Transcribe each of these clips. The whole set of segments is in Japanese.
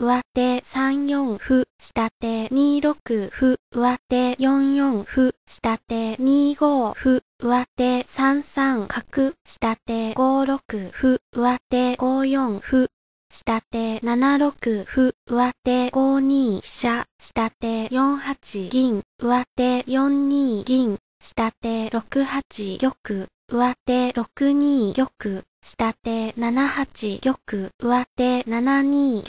上手3四歩、下手2六歩、上手4四歩、下手2五歩、上手3三角、下手5六歩、上手5四歩、下手7六歩、上手5二飛車、下手4八銀、上手4二銀、下手6八玉、上手6二玉。下手7八玉、上手7二玉、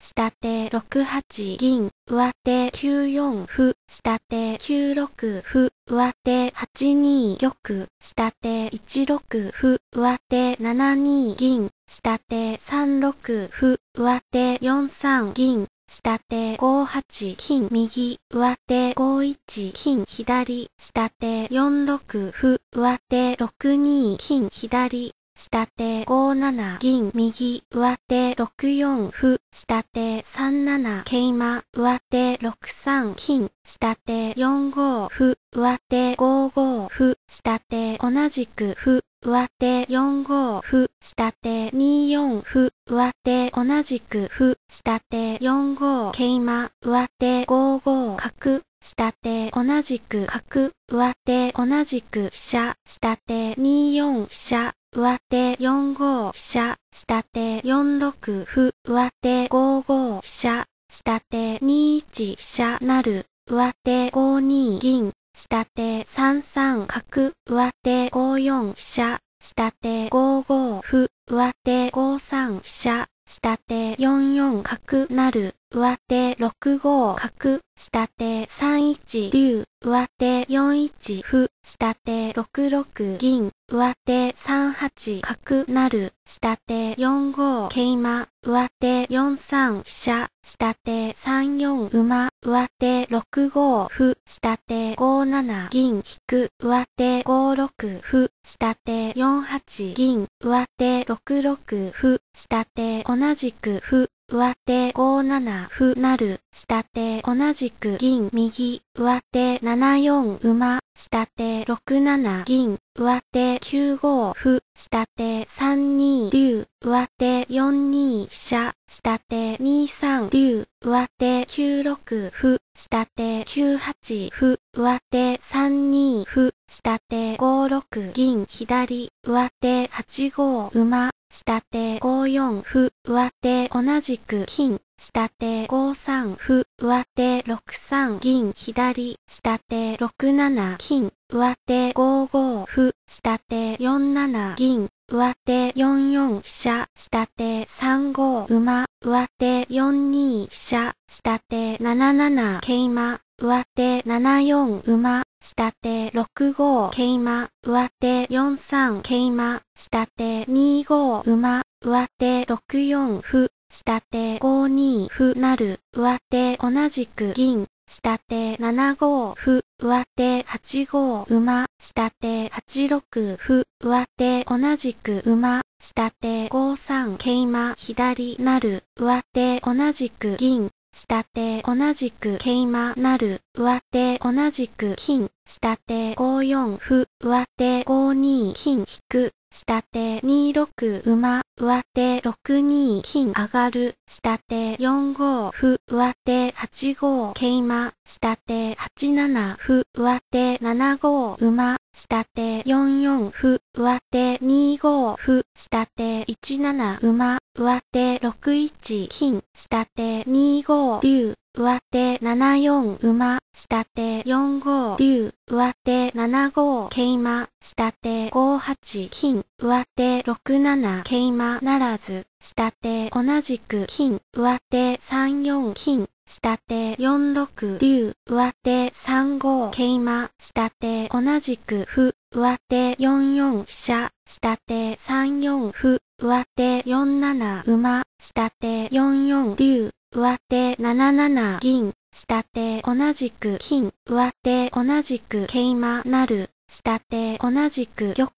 下手6八銀、上手9四歩、下手9六歩、上手8二玉、下手1六歩、上手7二銀、下手3六歩、上手4三銀、下手5八金右、上手5一金左、下手4六歩、上手6二金左、下手5七銀右上手6四歩下手3七桂馬上手6三金下手4五歩上手5五歩下手同じく歩上手4五歩下手2四歩上手同じく歩下手4五桂馬上手5五角下手同じく角上手同じく飛車下手2四飛車上手4五飛車、下手4六歩、上手5五飛車、下手2一飛車なる、上手5二銀、下手3三角、上手5四飛車、下手5五歩、上手5三飛車、下手4四角なる、上手6五角、下手3一竜、上手4 1歩、下手6 6銀、上手3 8角なる、下手4 5桂馬、上手4 3飛車、下手3 4馬、上手6 5歩、下手5 7銀引く、上手5 6歩、下手4 8銀、上手6 6歩、下手同じく歩、上手5七歩成、下手同じく銀右、上手7四馬、下手6七銀、上手9五歩、下手3二竜、上手4二飛車、下手2三竜、上手9六歩、下手9八歩、上手3二歩、下手5六銀左、上手8五馬、下手5四歩、上手同じく金、下手5三歩、上手6三銀左、下手6七金、上手5五歩、下手4七銀、上手4四飛車、下手3五馬、上手4二飛車、下手7七桂馬、上手7四馬、下手6五桂馬、上手4三桂馬、下手2五馬、上手6四歩、下手5二歩なる、上手同じく銀、下手7五歩、上手8五馬、下手8六歩、上手同じく馬、下手5三桂馬、左なる、上手同じく銀、下手同じく桂馬なる、上手同じく金、下手5四歩、上手5二金引く、下手2 6馬、上手6 2金上がる、下手4 5歩、上手8五桂馬、下手8 7歩、上手7五馬、下手4 4歩、上手2 5歩、下手1 7馬、上手6 1金、下手2 5竜、上手7四馬、下手4五竜、上手7五桂馬、下手5八金、上手6七桂馬ならず、下手同じく金、上手3四金、下手4六竜、上手3五桂馬、下手同じく歩、上手4四飛車、下手3四歩、上手4七馬、下手4四竜、上手7七銀、下手同じく金、上手同じく桂馬なる、下手同じく玉、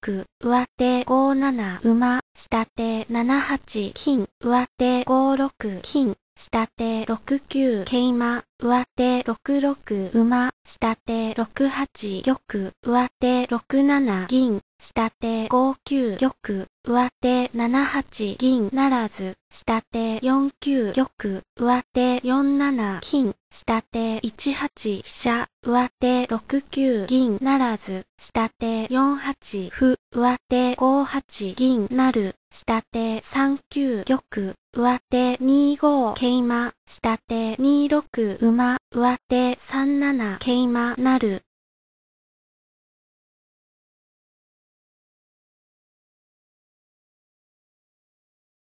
上手5七馬、下手7八金、上手5六金、下手6九桂馬、上手6六馬、下手6八玉、上手6七銀、下手5九玉、上手7八銀ならず、下手4九玉、上手4七金、下手1八飛車、上手6九銀ならず、下手4八歩、上手5八銀なる、下手3九玉、上手2五桂馬、下手2六馬、上手3七桂馬なる。